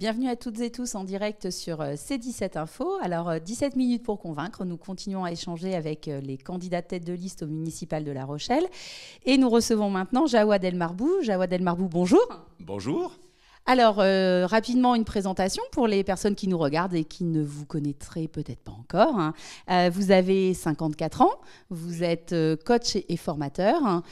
Bienvenue à toutes et tous en direct sur euh, C17 Info. Alors, 17 euh, minutes pour convaincre. Nous continuons à échanger avec euh, les candidats de tête de liste au municipal de La Rochelle. Et nous recevons maintenant Jawad Marbou. Jawad Marbou, bonjour. Bonjour. Alors, rapidement, une présentation pour les personnes qui nous regardent et qui ne vous connaîtraient peut-être pas encore. Hein. vous avez 54 ans, vous êtes coach et, formateur, hein,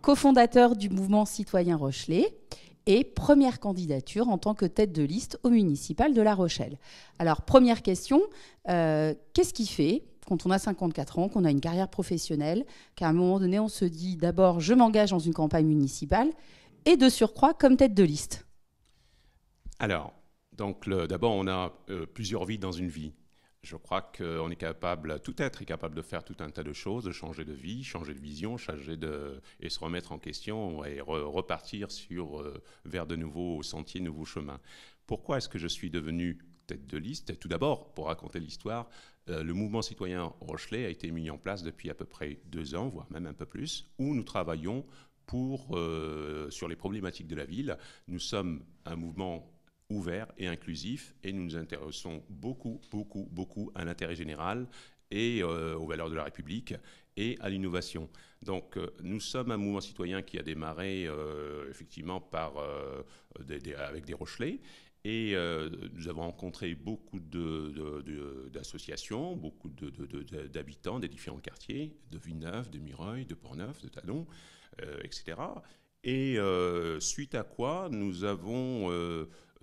cofondateur du mouvement citoyen Rochelet et première candidature en tant que tête de liste au municipal de La Rochelle. Alors, première question, euh, qu'est-ce qui fait quand on a 54 ans, qu'on a une carrière professionnelle, qu'à un moment donné, on se dit d'abord, je m'engage dans une campagne municipale, et de surcroît comme tête de liste Alors, donc d'abord, on a euh, plusieurs vies dans une vie. Je crois qu'on est capable, tout être est capable de faire tout un tas de choses, de changer de vie, changer de vision, changer de et se remettre en question et repartir sur euh, vers de nouveaux sentiers, nouveaux chemins. Pourquoi est-ce que je suis devenu tête de liste Tout d'abord, pour raconter l'histoire, euh, le mouvement citoyen Rochelet a été mis en place depuis à peu près deux ans, voire même un peu plus, où nous travaillons pour, euh, sur les problématiques de la ville. Nous sommes un mouvement ouvert et inclusif, et nous nous intéressons beaucoup, beaucoup, beaucoup à l'intérêt général et euh, aux valeurs de la République et à l'innovation. Donc euh, nous sommes un mouvement citoyen qui a démarré euh, effectivement par, avec des Rochelais et nous avons rencontré beaucoup d'associations, beaucoup d'habitants de, de, des différents quartiers, de Villeneuve, de Mireuil, de Portneuf, de Talon, etc. Et suite à quoi, nous avons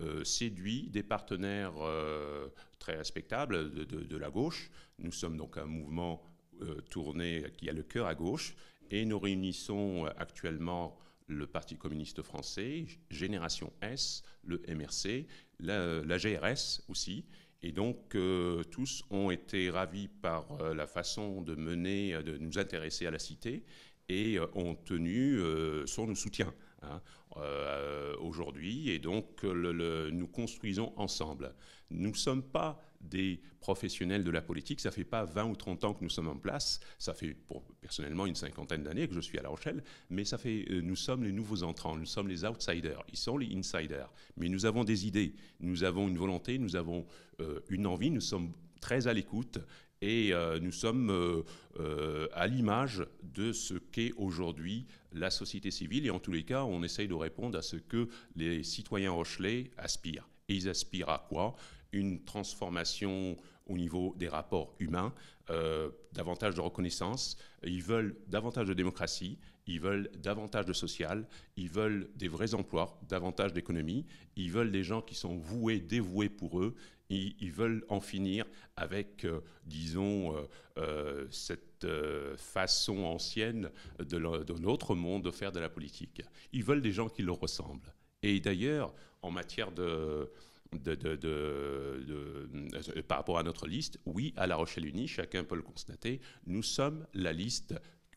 euh, séduit des partenaires euh, très respectables de, la gauche. Nous sommes donc un mouvement euh, tourné qui a le cœur à gauche et nous réunissons actuellement le Parti communiste français, Génération S, le MRC, la, GRS aussi. Et donc, tous ont été ravis par la façon de mener, de nous intéresser à la cité et ont tenu son soutien. Hein. Euh, aujourd'hui et donc euh, nous construisons ensemble. Nous ne sommes pas des professionnels de la politique, ça fait pas 20 ou 30 ans que nous sommes en place, ça fait pour, personnellement une cinquantaine d'années que je suis à La Rochelle, mais ça fait, euh, nous sommes les nouveaux entrants, nous sommes les outsiders, ils sont les insiders, mais nous avons des idées, nous avons une volonté, nous avons une envie, nous sommes très à l'écoute et euh, nous sommes euh, euh, à l'image de ce qu'est aujourd'hui la société civile et en tous les cas on essaye de répondre à ce que les citoyens rochelais aspirent. Et ils aspirent à quoi une transformation au niveau des rapports humains, euh, davantage de reconnaissance, ils veulent davantage de démocratie, ils veulent davantage de social, ils veulent des vrais emplois, davantage d'économie, ils veulent des gens qui sont voués, dévoués pour eux, ils, ils veulent en finir avec, euh, disons, euh, cette façon ancienne de, de notre monde de faire de la politique. Ils veulent des gens qui leur ressemblent. Et d'ailleurs, en matière de de, euh, par rapport à notre liste, oui, à La rochelle uni chacun peut le constater, nous sommes la liste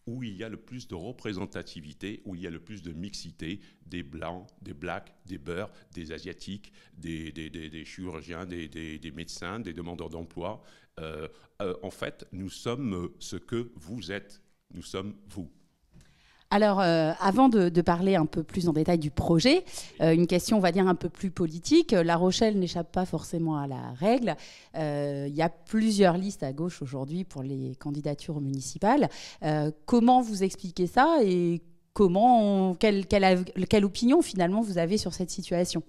où il y a le plus de représentativité, où il y a le plus de mixité des blancs, des blacks, des beurs, des asiatiques, des, des, chirurgiens, des, médecins, des demandeurs d'emploi. Euh, euh, en fait, nous sommes ce que vous êtes. Nous sommes vous. Alors, euh, avant de, parler un peu plus en détail du projet, euh, une question, on va dire, un peu plus politique. La Rochelle n'échappe pas forcément à la règle. Euh, il y a plusieurs listes à gauche aujourd'hui pour les candidatures municipales. comment vous expliquez ça et comment, quelle, quelle opinion finalement vous avez sur cette situation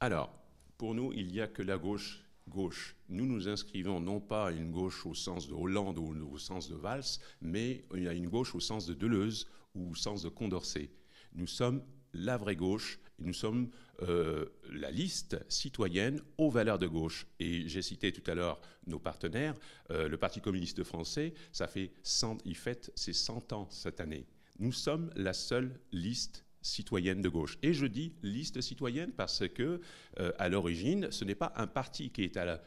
Alors, pour nous, il n'y a que la gauche gauche. Nous nous inscrivons non pas à une gauche au sens de Hollande ou au sens de Valls, mais à une gauche au sens de Deleuze, ou sens de Condorcet. Nous sommes la vraie gauche, nous sommes euh, la liste citoyenne aux valeurs de gauche. Et j'ai cité tout à l'heure nos partenaires, euh, le Parti communiste français, ça fait 100, il fête ses 100 ans cette année. Nous sommes la seule liste citoyenne de gauche. Et je dis liste citoyenne parce que, euh, à l'origine, ce n'est pas un parti qui est à la,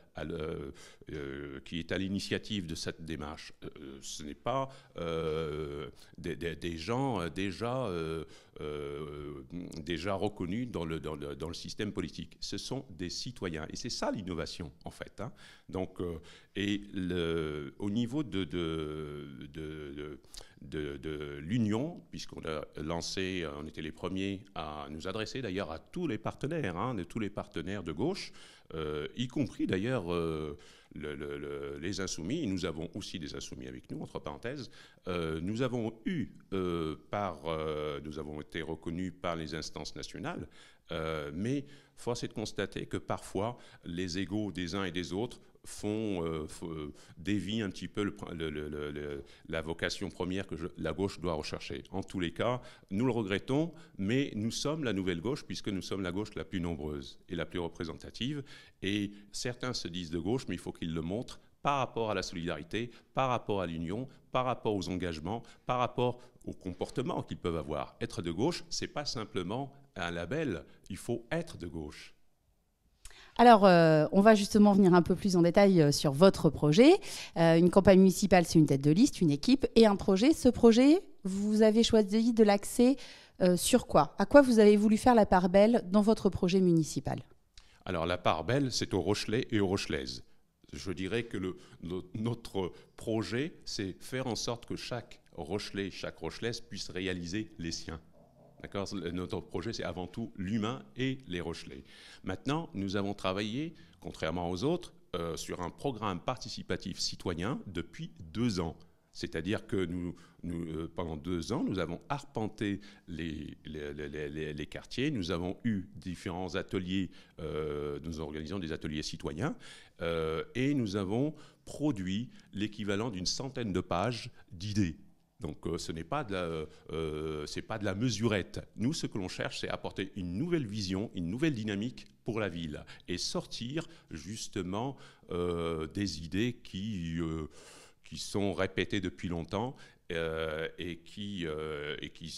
euh, qui est à l'initiative de cette démarche. Euh, ce n'est pas euh, des, gens déjà, déjà reconnus dans le, dans, le, dans le, système politique. Ce sont des citoyens. Et c'est ça l'innovation, en fait. Hein. Donc, et le, au niveau de, de, de, de, l'Union, puisqu'on a lancé, on était les premiers à nous adresser d'ailleurs à tous les partenaires, hein, de tous les partenaires de gauche, euh, y compris d'ailleurs euh, les insoumis, nous avons aussi des insoumis avec nous, entre parenthèses, euh, nous avons eu nous avons été reconnus par les instances nationales, mais force est de constater que parfois les égaux des uns et des autres font, euh, euh, dévient un petit peu la vocation première que la gauche doit rechercher. En tous les cas, nous le regrettons, mais nous sommes la nouvelle gauche puisque nous sommes la gauche la plus nombreuse et la plus représentative. Et certains se disent de gauche, mais il faut qu'ils le montrent par rapport à la solidarité, par rapport à l'union, par rapport aux engagements, par rapport aux comportements qu'ils peuvent avoir. Être de gauche, c'est pas simplement un label, il faut être de gauche. Alors, euh, on va justement venir un peu plus en détail euh, sur votre projet. Euh, une campagne municipale, c'est une tête de liste, une équipe et un projet. Ce projet, vous avez choisi de l'axer sur quoi À quoi vous avez voulu faire la part belle dans votre projet municipal Alors, la part belle, c'est au Rochelais et aux Rochelaises. Je dirais que notre projet, c'est faire en sorte que chaque Rochelet, chaque Rochelaise puisse réaliser les siens. Notre projet, c'est avant tout l'humain et les Rochelais. Maintenant, nous avons travaillé, contrairement aux autres, euh, sur un programme participatif citoyen depuis deux ans. C'est-à-dire que nous, euh, pendant deux ans, nous avons arpenté les, quartiers, nous avons eu différents ateliers, euh, nous organisons des ateliers citoyens, et nous avons produit l'équivalent d'une centaine de pages d'idées donc euh, ce n'est pas, euh, euh pas de la mesurette. Nous, ce que l'on cherche, c'est apporter une nouvelle vision, une nouvelle dynamique pour la ville et sortir justement euh, des idées qui, qui sont répétées depuis longtemps et, qui, et qui,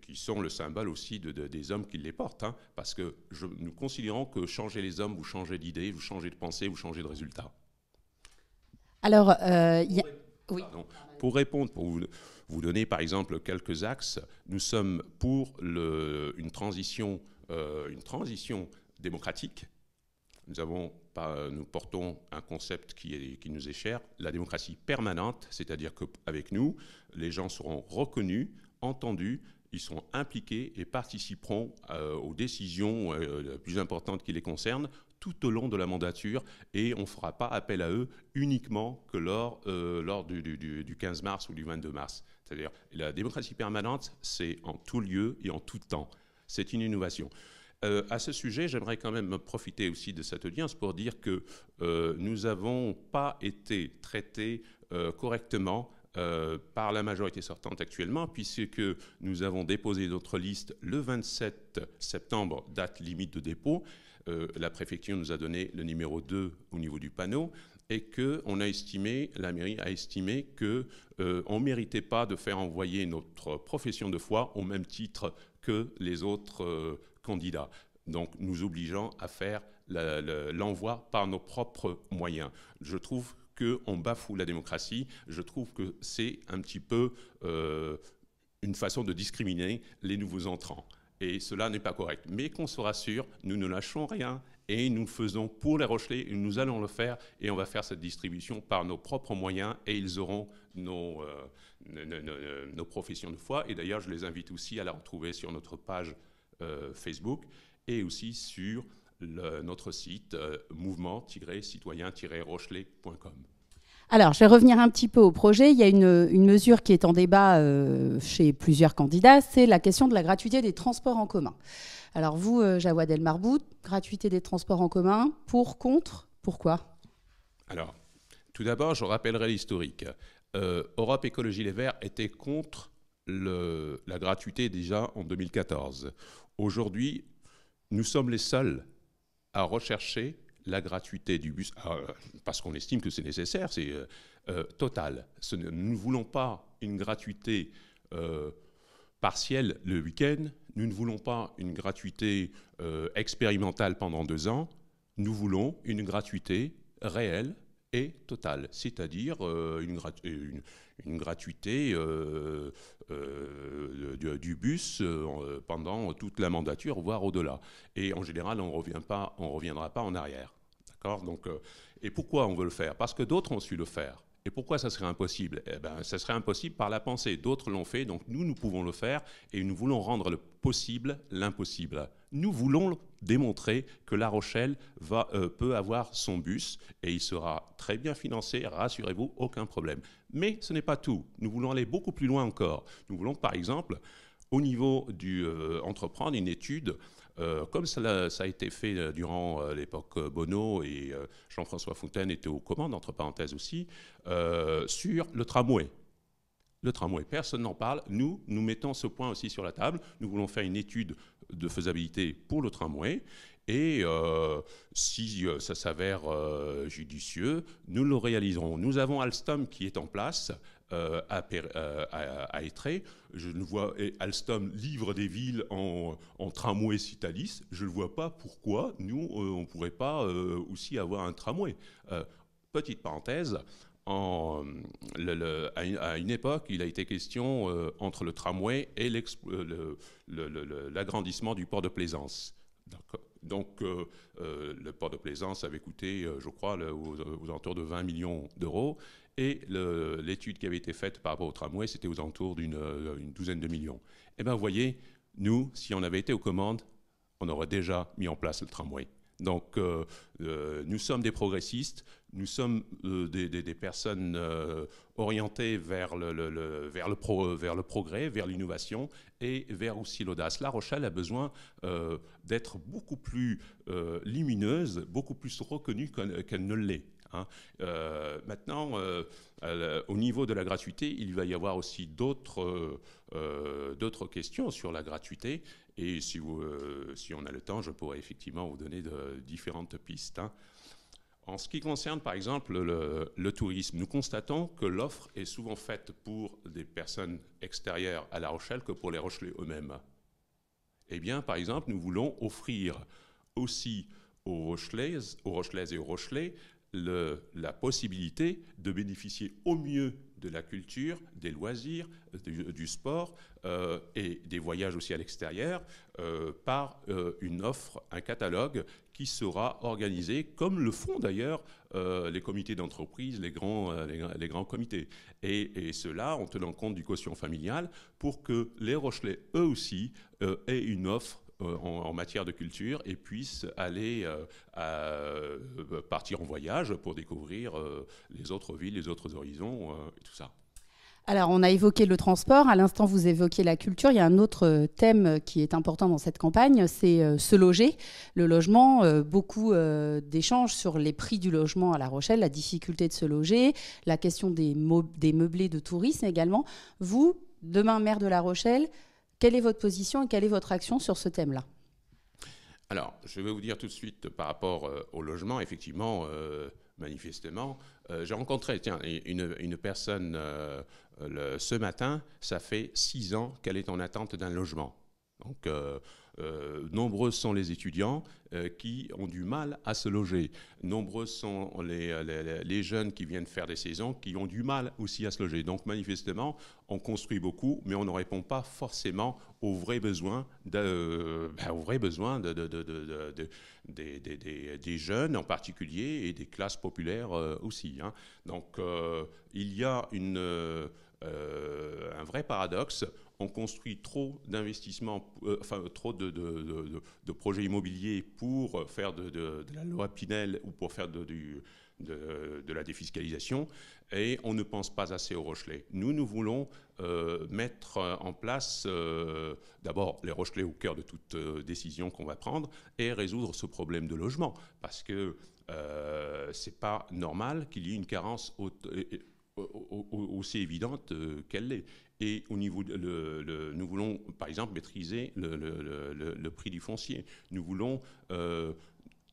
qui, sont le symbole aussi de, des hommes qui les portent. Hein, parce que nous considérons que changer les hommes, vous changez d'idée, vous changez de pensée, vous changez de résultat. Alors, y a... Pour répondre, pour vous, donner par exemple quelques axes, nous sommes pour euh, une, transition, démocratique. Nous, avons, nous portons un concept qui, nous est cher, la démocratie permanente, c'est-à-dire qu'avec nous, les gens seront reconnus, entendus, ils seront impliqués et participeront euh, aux décisions euh, les plus importantes qui les concernent tout au long de la mandature et on ne fera pas appel à eux uniquement que lors, euh, lors du, 15 mars ou du 22 mars. C'est-à-dire la démocratie permanente, c'est en tout lieu et en tout temps. C'est une innovation. Euh, à ce sujet, j'aimerais quand même profiter aussi de cette audience pour dire que euh, nous n'avons pas été traités correctement par la majorité sortante actuellement, puisque nous avons déposé notre liste le 27 septembre, date limite de dépôt, euh, la préfecture nous a donné le numéro 2 au niveau du panneau et que a estimé, la mairie a estimé que euh, on méritait pas de faire envoyer notre profession de foi au même titre que les autres euh, candidats. Donc nous obligeant à faire l'envoi par nos propres moyens. Je trouve qu'on bafoue la démocratie. Je trouve que c'est un petit peu euh, une façon de discriminer les nouveaux entrants et cela n'est pas correct. Mais qu'on se rassure, nous ne lâchons rien et nous faisons pour les Rochelais, nous allons le faire et on va faire cette distribution par nos propres moyens et ils auront nos, euh, euh, nos, professions de foi. Et d'ailleurs, je les invite aussi à la retrouver sur notre page euh, Facebook et aussi sur notre site mouvement-citoyen-rochelais.com. Alors, je vais revenir un petit peu au projet. Il y a une, mesure qui est en débat euh, chez plusieurs candidats, c'est la question de la gratuité des transports en commun. Alors vous, euh, Jawad El gratuité des transports en commun, pour, contre, pourquoi Alors, tout d'abord, je rappellerai l'historique. Euh, Europe Écologie Les Verts était contre la gratuité déjà en 2014. Aujourd'hui, nous sommes les seuls à rechercher la gratuité du bus, ah, euh, parce qu'on estime que c'est nécessaire, c'est euh, euh, total. nous ne voulons pas une gratuité partielle le week-end, nous ne voulons pas une gratuité expérimentale pendant deux ans, nous voulons une gratuité réelle et totale, c'est-à-dire euh, euh, une, une, gratuité euh, du, bus pendant toute la mandature, voire au-delà. Et en général, on ne reviendra pas en arrière. D'accord Donc, Et pourquoi on veut le faire Parce que d'autres ont su le faire. Et pourquoi ça serait impossible eh ben, Ça serait impossible par la pensée. D'autres l'ont fait, donc nous, nous pouvons le faire et nous voulons rendre le possible l'impossible. Nous voulons démontrer que La Rochelle euh, peut avoir son bus et il sera très bien financé, rassurez-vous, aucun problème. Mais ce n'est pas tout. Nous voulons aller beaucoup plus loin encore. Nous voulons, par exemple, au niveau du euh, entreprendre une étude euh, comme ça, a, ça a été fait euh, durant euh, l'époque Bono et Jean-François Fontaine était aux commandes, entre parenthèses aussi, sur le tramway. Le tramway, personne n'en parle. Nous, nous mettons ce point aussi sur la table. Nous voulons faire une étude de faisabilité pour le tramway. Et si ça s'avère judicieux, nous le réaliserons. Nous avons Alstom qui est en place euh, à, euh, Étré. Je ne vois et Alstom livre des villes en, tramway Citalis. Je ne vois pas pourquoi nous euh, on ne pourrait pas euh, aussi avoir un tramway. petite parenthèse. En, à, une, époque, il a été question entre le tramway et l'agrandissement du port de Plaisance. D'accord donc euh, euh, le port de plaisance avait coûté, euh, je crois, aux, aux, alentours de 20 millions d'euros. Et l'étude qui avait été faite par rapport au tramway, c'était aux alentours d'une douzaine de millions. Eh bien, vous voyez, nous, si on avait été aux commandes, on aurait déjà mis en place le tramway. Donc euh, euh, nous sommes des progressistes, nous sommes euh, des, personnes orientées vers le, vers, le pro, vers le progrès, vers l'innovation et vers aussi l'audace. La Rochelle a besoin d'être beaucoup plus lumineuse, beaucoup plus reconnue qu'elle ne l'est. Hein. Euh, maintenant, euh, au niveau de la gratuité, il va y avoir aussi d'autres euh, questions sur la gratuité. Et si, on a le temps, je pourrais effectivement vous donner de, différentes pistes. Hein. En ce qui concerne par exemple le, tourisme, nous constatons que l'offre est souvent faite pour des personnes extérieures à La Rochelle que pour les Rochelais eux-mêmes. Eh bien, par exemple, nous voulons offrir aussi aux Rochelais aux Rochelaises et aux Rochelais la possibilité de bénéficier au mieux de la culture, des loisirs, euh, du, sport euh, et des voyages aussi à l'extérieur euh, par une offre, un catalogue qui sera organisé, comme le font d'ailleurs les comités d'entreprise, les grands, les, grands comités. Et, et, cela en tenant compte du quotient familial pour que les Rochelais, eux aussi, aient une offre euh, en, matière de culture et puissent aller euh, à, euh, partir en voyage pour découvrir les autres villes, les autres horizons et tout ça. Alors, on a évoqué le transport. À l'instant, vous évoquez la culture. Il y a un autre thème qui est important dans cette campagne, c'est se loger. Le logement, beaucoup d'échanges sur les prix du logement à La Rochelle, la difficulté de se loger, la question des, des meublés de tourisme également. Vous, demain maire de La Rochelle, quelle est votre position et quelle est votre action sur ce thème-là Alors, je vais vous dire tout de suite par rapport euh, au logement, effectivement, euh, manifestement, euh, j'ai rencontré tiens, une, une personne ce matin, ça fait six ans qu'elle est en attente d'un logement. Donc, euh, nombreux sont les étudiants euh, qui ont du mal à se loger. Nombreux sont les, jeunes qui viennent faire des saisons qui ont du mal aussi à se loger. Donc manifestement, on construit beaucoup, mais on ne répond pas forcément aux vrais besoins, de, de, des, jeunes en particulier et des classes populaires euh, aussi. Hein. Donc il y a une... un vrai paradoxe on construit trop d'investissements, euh, enfin trop de, de, projets immobiliers pour faire de, la loi Pinel ou pour faire de, la défiscalisation, et on ne pense pas assez au Rochelet. Nous, nous voulons euh, mettre en place euh, d'abord les Rochelets au cœur de toute décision qu'on va prendre et résoudre ce problème de logement, parce que c'est pas normal qu'il y ait une carence aussi évidente qu'elle l'est. Et au niveau nous voulons, par exemple, maîtriser le, prix du foncier. Nous voulons, euh,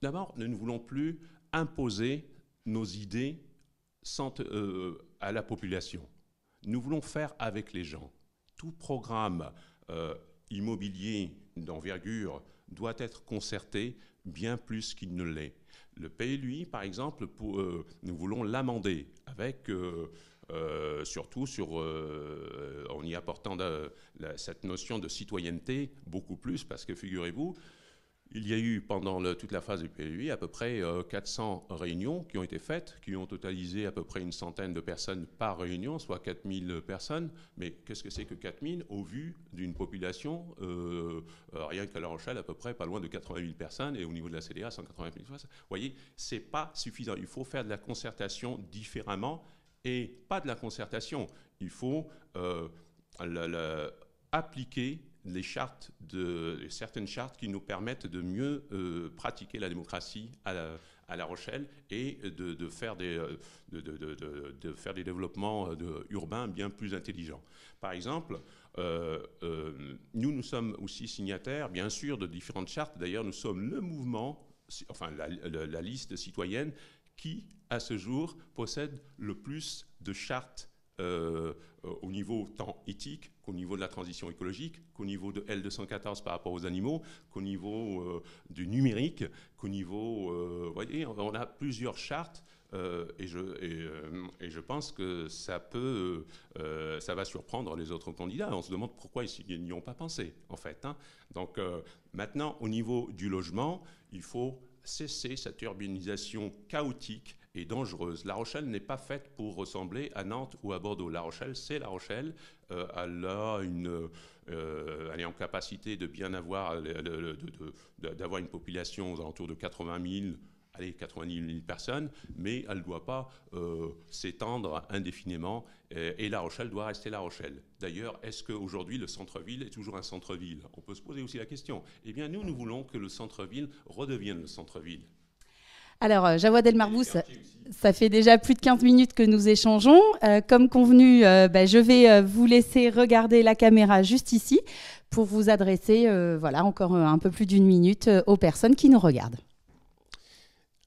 d'abord, nous ne voulons plus imposer nos idées euh, à la population. Nous voulons faire avec les gens. Tout programme euh, immobilier d'envergure doit être concerté bien plus qu'il ne l'est. Le PLUI, par exemple, nous voulons l'amender avec euh, surtout sur, euh, euh, en y apportant cette notion de citoyenneté beaucoup plus, parce que figurez-vous, il y a eu pendant toute la phase du PLUI à peu près 400 réunions qui ont été faites, qui ont totalisé à peu près une centaine de personnes par réunion, soit 4000 personnes. Mais qu'est-ce que c'est que 4000 au vu d'une population, rien qu'à La Rochelle, à peu près pas loin de 80 000 personnes, et au niveau de la CDA, 180 000 personnes. Vous voyez, c'est pas suffisant. Il faut faire de la concertation différemment et pas de la concertation. Il faut euh, appliquer les chartes de, certaines chartes qui nous permettent de mieux euh, pratiquer la démocratie à la, à la Rochelle et de, faire, des, de, faire des développements euh, urbains bien plus intelligents. Par exemple, nous, nous sommes aussi signataires, bien sûr, de différentes chartes. D'ailleurs, nous sommes le mouvement, enfin la liste citoyenne qui, à ce jour, possède le plus de chartes euh, au niveau tant éthique qu'au niveau de la transition écologique, qu'au niveau de L214 par rapport aux animaux, qu'au niveau euh, du numérique, qu'au niveau... Euh, vous voyez, on a plusieurs chartes et je, et, je, pense que ça, peut, ça va surprendre les autres candidats. On se demande pourquoi ils n'y ont pas pensé, en fait. Hein. Donc maintenant, au niveau du logement, il faut cesser cette urbanisation chaotique et dangereuse. La Rochelle n'est pas faite pour ressembler à Nantes ou à Bordeaux. La Rochelle, c'est La Rochelle. Euh, elle, a une, euh, elle est en capacité de bien avoir, euh, d'avoir une population aux alentours de 80 000 est 90 000 personnes, mais elle ne doit pas euh, s'étendre indéfiniment euh, et, La Rochelle doit rester La Rochelle. D'ailleurs, est-ce qu'aujourd'hui le centre-ville est toujours un centre-ville On peut se poser aussi la question. Eh bien, nous, nous voulons que le centre-ville redevienne le centre-ville. Alors, euh, Jawad El ça fait déjà plus de 15 minutes que nous échangeons. comme convenu, ben, je vais vous laisser regarder la caméra juste ici pour vous adresser, voilà, encore un peu plus d'une minute aux personnes qui nous regardent.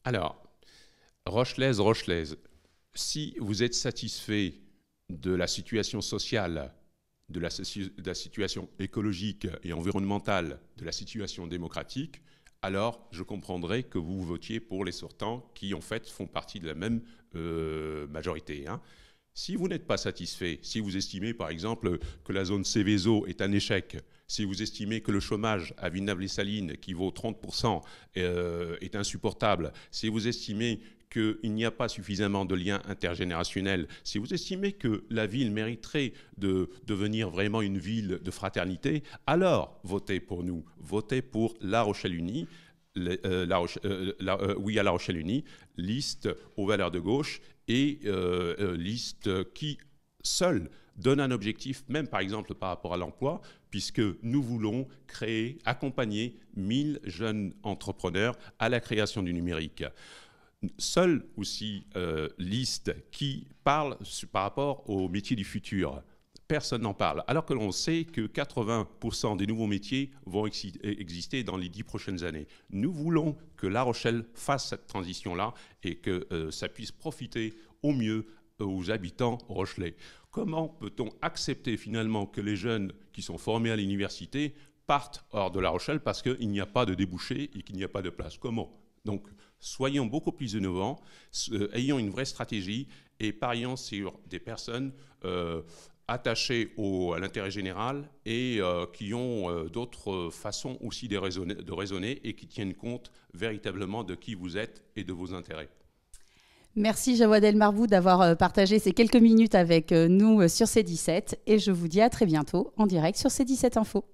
Alors, Rochelaise, Rochelaise, si vous êtes satisfait de la situation sociale, de la, situation écologique et environnementale, de la situation démocratique, alors je comprendrai que vous votiez pour les sortants qui, en fait, font partie de la même euh, majorité. Hein. Si vous n'êtes pas satisfait, si vous estimez par exemple que la zone Céveso est un échec, si vous estimez que le chômage à Villeneuve-les-Salines, qui vaut 30%, euh, est insupportable, si vous estimez qu'il n'y a pas suffisamment de liens intergénérationnels, si vous estimez que la ville mériterait de devenir vraiment une ville de fraternité, alors votez pour nous, votez pour La Rochelle Unie, euh, la euh, euh, oui à La rochelle uni liste aux valeurs de gauche et liste qui, seule, donne un objectif, même par exemple par rapport à l'emploi, puisque nous voulons créer, accompagner 1000 jeunes entrepreneurs à la création du numérique. Seule aussi liste qui parle par rapport au métier du futur personne n'en parle, alors que l'on sait que 80% des nouveaux métiers vont exister dans les dix prochaines années. Nous voulons que La Rochelle fasse cette transition-là et que euh, ça puisse profiter au mieux euh, aux habitants rochelais. Comment peut-on accepter finalement que les jeunes qui sont formés à l'université partent hors de La Rochelle parce qu'il n'y a pas de débouchés et qu'il n'y a pas de place Comment Donc, soyons beaucoup plus innovants, euh, ayons une vraie stratégie et parions sur des personnes attachés au, à l'intérêt général et euh, qui ont euh, d'autres euh, façons aussi de raisonner, de raisonner, et qui tiennent compte véritablement de qui vous êtes et de vos intérêts. Merci Jawad El Marbou d'avoir partagé ces quelques minutes avec nous sur C17 et je vous dis à très bientôt en direct sur C17 Info.